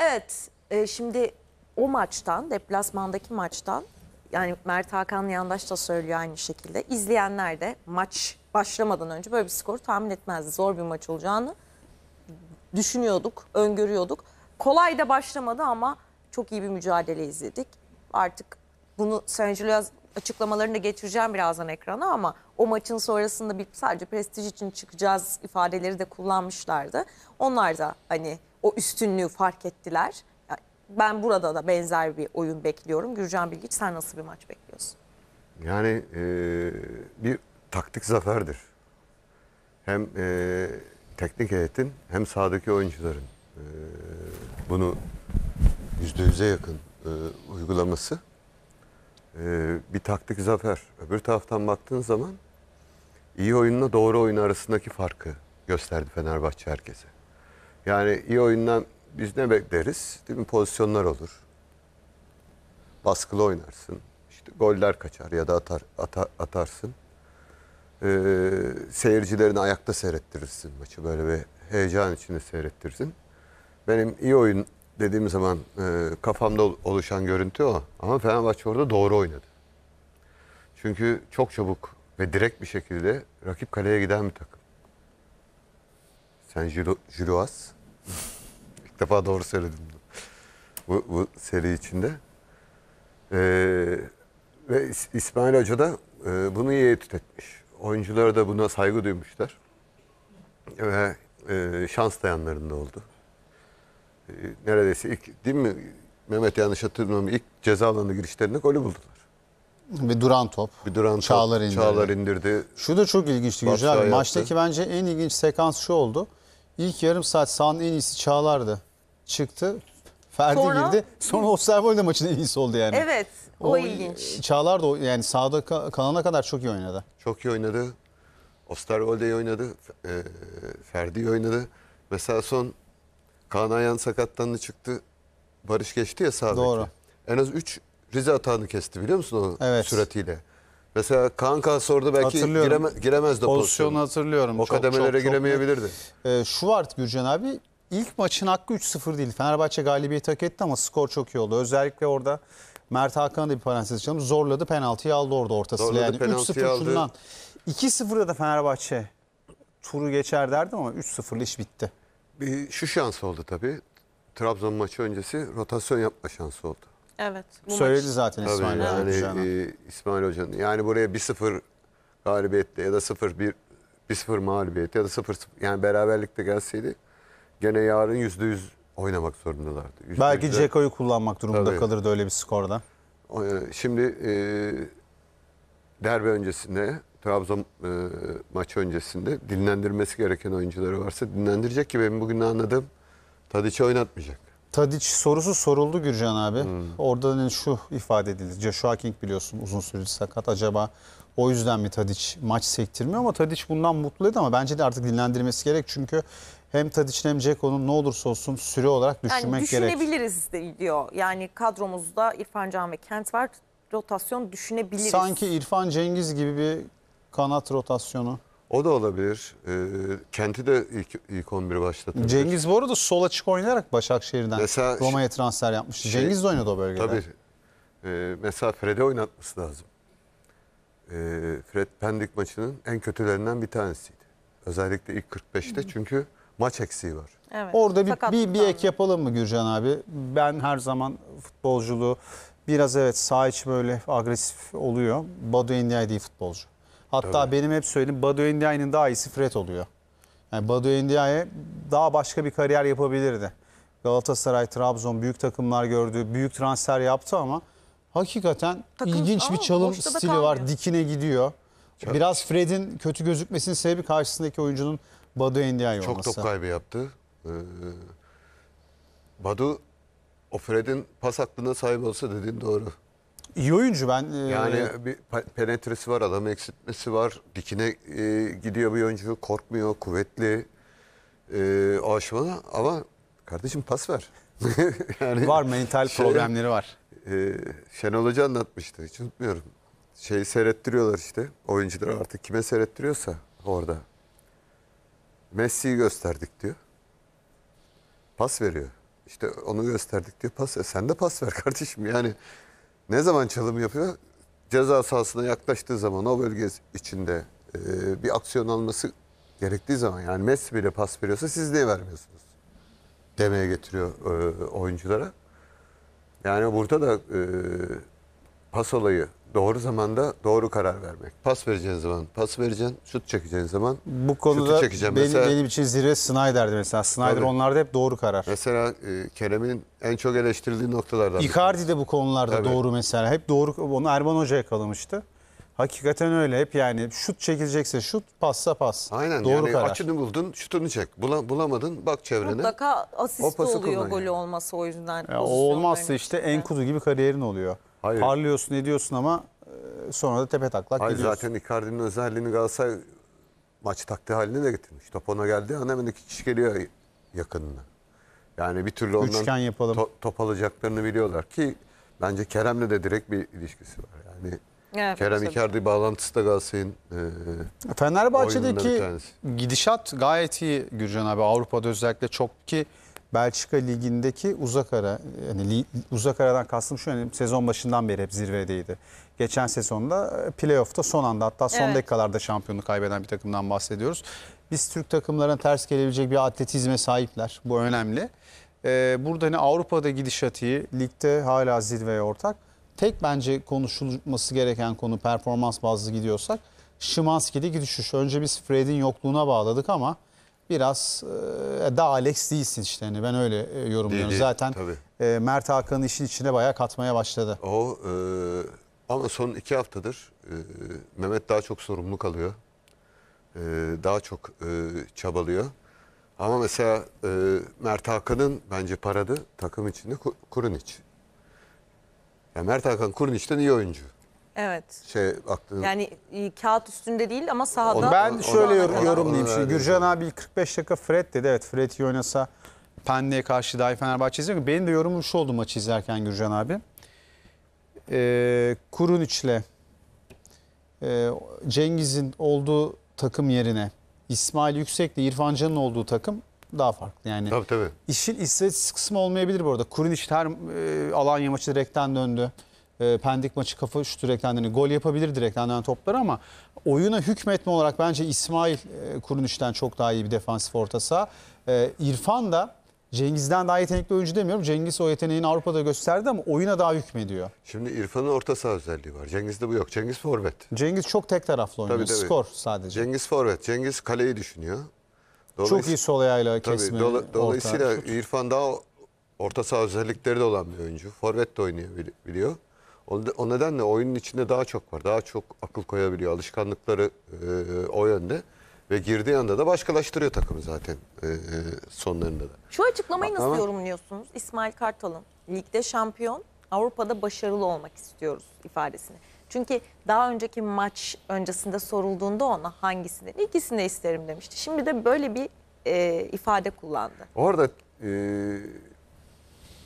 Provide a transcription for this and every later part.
Evet e, şimdi o maçtan deplasmandaki maçtan yani Mert Hakan Yandaş da söylüyor aynı şekilde. İzleyenler de maç başlamadan önce böyle bir skoru tahmin etmezdi. Zor bir maç olacağını düşünüyorduk, öngörüyorduk. Kolay da başlamadı ama çok iyi bir mücadele izledik. Artık bunu Sancilio açıklamalarını da getireceğim birazdan ekrana ama o maçın sonrasında bir sadece prestij için çıkacağız ifadeleri de kullanmışlardı. Onlar da hani o üstünlüğü fark ettiler. ben burada da benzer bir oyun bekliyorum. Gürcan Bilgiç sen nasıl bir maç bekliyorsun? Yani e, bir taktik zaferdir. Hem e, teknik heyetin hem sahadaki oyuncuların e, bunu yüzde yüze yakın e, uygulaması e, bir taktik zafer. Öbür taraftan baktığın zaman iyi oyunla doğru oyun arasındaki farkı gösterdi Fenerbahçe herkese. Yani iyi oyundan biz ne bekleriz? Değil mi? Pozisyonlar olur. Baskılı oynarsın. İşte goller kaçar ya da atar, atar atarsın. Ee, seyircilerini ayakta seyrettirirsin maçı. Böyle bir heyecan içinde seyrettirirsin. Benim iyi oyun dediğim zaman e, kafamda oluşan görüntü o. Ama Fenerbahçe orada doğru oynadı. Çünkü çok çabuk ve direkt bir şekilde rakip kaleye giden bir takım. Sen Jiro, Jiroas. İlk defa doğru söyledim. Bu, bu seri içinde. Ee, ve İsmail Hoca da e, bunu iyi etütetmiş. Oyuncular da buna saygı duymuşlar. Ve e, şans dayanlarında oldu. E, neredeyse ilk değil mi? Mehmet yanlış hatırlamıyorum. İlk ceza alanı girişlerinde golü buldular. Bir duran top. Bir duran Çağlar top. Indirdi. Çağlar indirdi. Şu da çok ilginçti Gücü Maçtaki bence en ilginç sekans şu oldu. İlk yarım saat sahanın en iyisi Çağlar'dı. Çıktı. Ferdi Sonra- girdi. Sonra Osterwold de maçın en iyisi oldu yani. Evet, o, ilginç. E, Çağlar da yani sağda ka- kalana kadar çok iyi oynadı. Çok iyi oynadı. Osterwolde iyi oynadı. Eee Ferdi iyi oynadı. Mesela son Kaan Ayhan sakatlandı çıktı. Barış geçti ya sağdaki. Doğru. En az 3 Rize atağını kesti biliyor musun o Evet. süratiyle. Mesela Kaan sordu belki gireme, giremezdi o pozisyonu. hatırlıyorum. O çok, kademelere çok, giremeyebilirdi. Ee, şu var Gürcan abi ilk maçın hakkı 3-0 değil. Fenerbahçe galibiyeti hak etti ama skor çok iyi oldu. Özellikle orada Mert Hakan'a da bir parantez açalım. Zorladı penaltıyı aldı orada ortasıyla. Zorladı, yani 3-0 şundan. 2-0'da da Fenerbahçe turu geçer derdim ama 3-0'lı iş bitti. Bir, şu şans oldu tabii. Trabzon maçı öncesi rotasyon yapma şansı oldu. Evet. Bu Söyledi maç. zaten Tabii İsmail yani e, İsmail Hoca'nın. Yani buraya 1-0 galibiyetle ya da 0-1 1-0 mağlubiyet ya da 0-0 yani beraberlikte gelseydi gene yarın %100 oynamak zorundalardı. %100 Belki Ceko'yu kullanmak durumunda Tabii. kalırdı öyle bir skorda. E, şimdi e, derbi öncesinde Trabzon e, maçı öncesinde dinlendirmesi gereken oyuncuları varsa dinlendirecek ki benim bugün anladığım Tadiç'i oynatmayacak. Tadiç sorusu soruldu Gürcan abi. Hmm. Orada hani şu ifade edildi. Joshua King biliyorsun uzun süreli sakat. Acaba o yüzden mi Tadiç maç sektirmiyor ama Tadiç bundan mutluydu ama bence de artık dinlendirmesi gerek. Çünkü hem Tadiç'in hem Ceko'nun ne olursa olsun süre olarak düşünmek yani düşünebiliriz gerek. Düşünebiliriz diyor. Yani kadromuzda İrfan Can ve Kent var. Rotasyon düşünebiliriz. Sanki İrfan Cengiz gibi bir kanat rotasyonu. O da olabilir. E, kenti de ilk, ilk 11 başlatabilir. Cengiz bu arada sol açık oynayarak Başakşehir'den Mesela Roma'ya transfer yapmıştı. Şey, Cengiz de oynadı o bölgede. Tabii. E, mesela Fred'e oynatması lazım. E, Fred Pendik maçının en kötülerinden bir tanesiydi. Özellikle ilk 45'te Hı. Hmm. çünkü maç eksiği var. Evet. Orada bir, bir, bir ek yapalım mı Gürcan abi? Ben her zaman futbolculuğu biraz evet sağ içi böyle agresif oluyor. Badu Endiay değil futbolcu. Hatta Tabii. benim hep söylediğim Badu Endia'nın daha iyisi Fred oluyor. Yani Badu Endia'ya daha başka bir kariyer yapabilirdi. Galatasaray, Trabzon büyük takımlar gördü, büyük transfer yaptı ama hakikaten Takım, ilginç aa, bir çalım stili var. Dikine gidiyor. Çok, Biraz Fred'in kötü gözükmesinin sebebi karşısındaki oyuncunun Badu Endia'yı olması. Çok top kaybı yaptı. Ee, Badu o Fred'in pas aklına sahip olsa dediğin doğru. İyi oyuncu ben. E... Yani bir penetresi var, adam eksiltmesi var. Dikine e, gidiyor bir oyuncu, korkmuyor, kuvvetli. E, o aşamada ama kardeşim pas ver. yani var mental şey, problemleri var. E, Şenol Hoca anlatmıştı, hiç unutmuyorum. şey seyrettiriyorlar işte, oyuncuları artık kime seyrettiriyorsa orada. Messi'yi gösterdik diyor. Pas veriyor. İşte onu gösterdik diyor. Pas. sen de pas ver kardeşim. Yani ne zaman çalım yapıyor? Ceza sahasına yaklaştığı zaman o bölge içinde e, bir aksiyon alması gerektiği zaman yani Messi bile pas veriyorsa siz niye vermiyorsunuz? Demeye getiriyor e, oyunculara. Yani burada da e, pas olayı doğru zamanda doğru karar vermek. Pas vereceğin zaman pas vereceksin, şut çekeceğin zaman Bu şutu konuda benim, çekeceğim. mesela, benim için zirve Snyder'di mesela. Snyder Tabii. onlarda hep doğru karar. mesela e, Kerem'in en çok eleştirildiği noktalardan. Icardi de bu konularda Tabii. doğru mesela. Hep doğru. Onu Erman Hoca yakalamıştı. Hakikaten öyle hep yani şut çekilecekse şut, passa pas. Aynen doğru yani karar. açını buldun, şutunu çek. Bula- bulamadın bak çevrene. Mutlaka O asist oluyor kullanıyor. golü olması o yüzden. Ya o olmazsa işte en Enkudu gibi kariyerin oluyor. Hayır. Parlıyorsun ediyorsun ama e, sonra da tepe taklak Hayır, gidiyorsun. Zaten Icardi'nin özelliğini Galatasaray maç taktiği haline de getirmiş. Top ona geldiği an hemen iki kişi geliyor yakınına. Yani bir türlü ondan Üçgen yapalım. To top alacaklarını biliyorlar ki bence Kerem'le de direkt bir ilişkisi var. Yani Evet, Kerem İkardi bağlantısı da Galatasaray'ın e, Fenerbahçe'deki gidişat gayet iyi Gürcan abi. Avrupa'da özellikle çok ki Belçika ligindeki uzak ara yani li, uzak aradan kastım şu yani sezon başından beri hep zirvedeydi. Geçen sezonda e, playoff'ta son anda hatta son evet. dakikalarda şampiyonluğu kaybeden bir takımdan bahsediyoruz. Biz Türk takımlarına ters gelebilecek bir atletizme sahipler. Bu önemli. Ee, burada hani Avrupa'da gidişatı ligde hala zirveye ortak. Tek bence konuşulması gereken konu performans bazlı gidiyorsak Şimanski'deki düşüş. Önce biz Fred'in yokluğuna bağladık ama biraz e, daha Alex değilsin işte. Yani ben öyle e, yorumluyorum. Değil, Zaten e, Mert Hakan'ın işin içine bayağı katmaya başladı. O e, ama son iki haftadır e, Mehmet daha çok sorumluluk alıyor. E, daha çok e, çabalıyor. Ama mesela e, Mert Hakan'ın bence paradı takım içinde Kurunic. Yani Mert Hakan Kuruniç'ten iyi oyuncu. Evet. Şey aklına. Yani e, kağıt üstünde değil ama sahada. Ben O- şöyle yor- yorumlayayım ona- şimdi. Gürcan abi 45 dakika Fred dedi. Evet Fred iyi oynasa Pendik'e karşı daha dahi Fenerbahçe izliyor. Benim de yorumum şu oldu maçı izlerken Gürcan abi. Ee, Kuruniç'le e, Cengiz'in olduğu takım yerine İsmail Yüksek'le İrfan Can'ın olduğu takım daha farklı. Yani Tabii tabii. İşin istatistik kısmı olmayabilir bu arada. Kurunic her e, Alanya maçı direkten döndü e, Pendik maçı kafa şutu reklamlarını hani gol yapabilir yapabilirdi reklamdan topları ama oyuna hükmetme olarak bence İsmail e, Kurunuş'tan çok daha iyi bir defansif orta saha. E, İrfan da Cengiz'den daha yetenekli oyuncu demiyorum. Cengiz o yeteneğini Avrupa'da gösterdi ama oyuna daha hükmediyor. Şimdi İrfan'ın orta saha özelliği var. Cengiz'de bu yok. Cengiz forvet. Cengiz çok tek taraflı oynuyor. Tabii, tabii. Skor sadece. Cengiz forvet. Cengiz kaleyi düşünüyor. Dolayısıyla, çok iyi sol ayağıyla kesme. Dola, dolayısıyla orta. İrfan daha orta saha özellikleri de olan bir oyuncu. Forvet de oynayabiliyor. O nedenle oyunun içinde daha çok var. Daha çok akıl koyabiliyor. Alışkanlıkları e, o yönde. Ve girdiği anda da başkalaştırıyor takımı zaten e, e, sonlarında da. Şu açıklamayı nasıl Ama- yorumluyorsunuz? İsmail Kartal'ın ligde şampiyon, Avrupa'da başarılı olmak istiyoruz ifadesini. Çünkü daha önceki maç öncesinde sorulduğunda ona hangisini, ikisini de isterim demişti. Şimdi de böyle bir e, ifade kullandı. Orada e,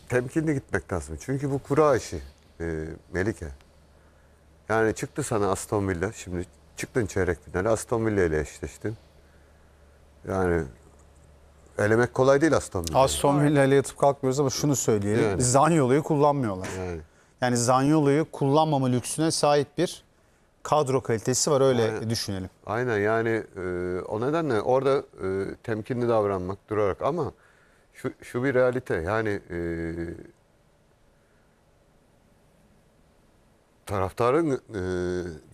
temkinli gitmek lazım. Çünkü bu kura işi e, Melike. Yani çıktı sana Aston Villa. Şimdi çıktın çeyrek finale Aston Villa ile eşleştin. Yani elemek kolay değil Aston Villa. Aston Villa ile yatıp kalkmıyoruz ama şunu söyleyelim. Yani. Zanyolu'yu kullanmıyorlar. Yani. yani Zanyolu'yu kullanmama lüksüne sahip bir kadro kalitesi var öyle Aynen. düşünelim. Aynen yani e, o nedenle orada e, temkinli davranmak durarak ama şu, şu bir realite yani e, taraftarın e,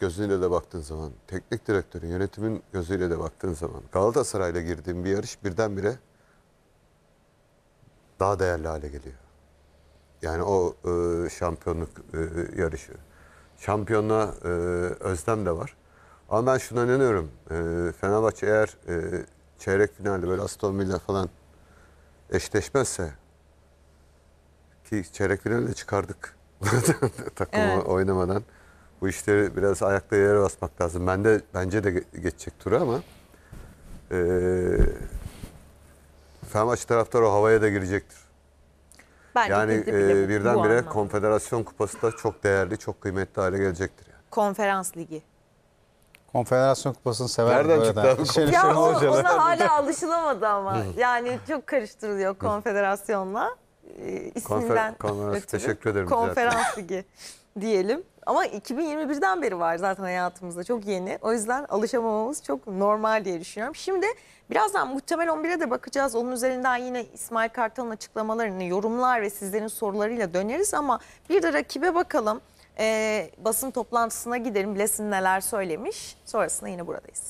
gözüyle de baktığın zaman, teknik direktörün, yönetimin gözüyle de baktığın zaman Galatasaray'la girdiğin bir yarış birdenbire daha değerli hale geliyor. Yani o e, şampiyonluk e, yarışı. Şampiyonluğa özlem de var. Ama ben şuna inanıyorum. Fenerbahçe eğer çeyrek finalde böyle Aston Villa falan eşleşmezse ki çeyrek finalde çıkardık Takımı evet. oynamadan bu işleri biraz ayakta yere basmak lazım. Ben de bence de geçecek turu ama e, Fenerbahçe taraftarı o havaya da girecektir. Bence yani e, birdenbire Konfederasyon Kupası da çok değerli, çok kıymetli hale gelecektir. Yani. Konferans Ligi. Konfederasyon Kupası'nı sever. Nereden çıktı abi? şey? ya şey o, ona hala alışılamadı ama. yani çok karıştırılıyor konfederasyonla isminden konferans, ötürü. teşekkür ederim. Konferans ligi diyelim. Ama 2021'den beri var zaten hayatımızda çok yeni. O yüzden alışamamamız çok normal diye düşünüyorum. Şimdi birazdan muhtemel 11'e de bakacağız. Onun üzerinden yine İsmail Kartal'ın açıklamalarını, yorumlar ve sizlerin sorularıyla döneriz. Ama bir de rakibe bakalım. Ee, basın toplantısına gidelim. Lesin neler söylemiş. Sonrasında yine buradayız.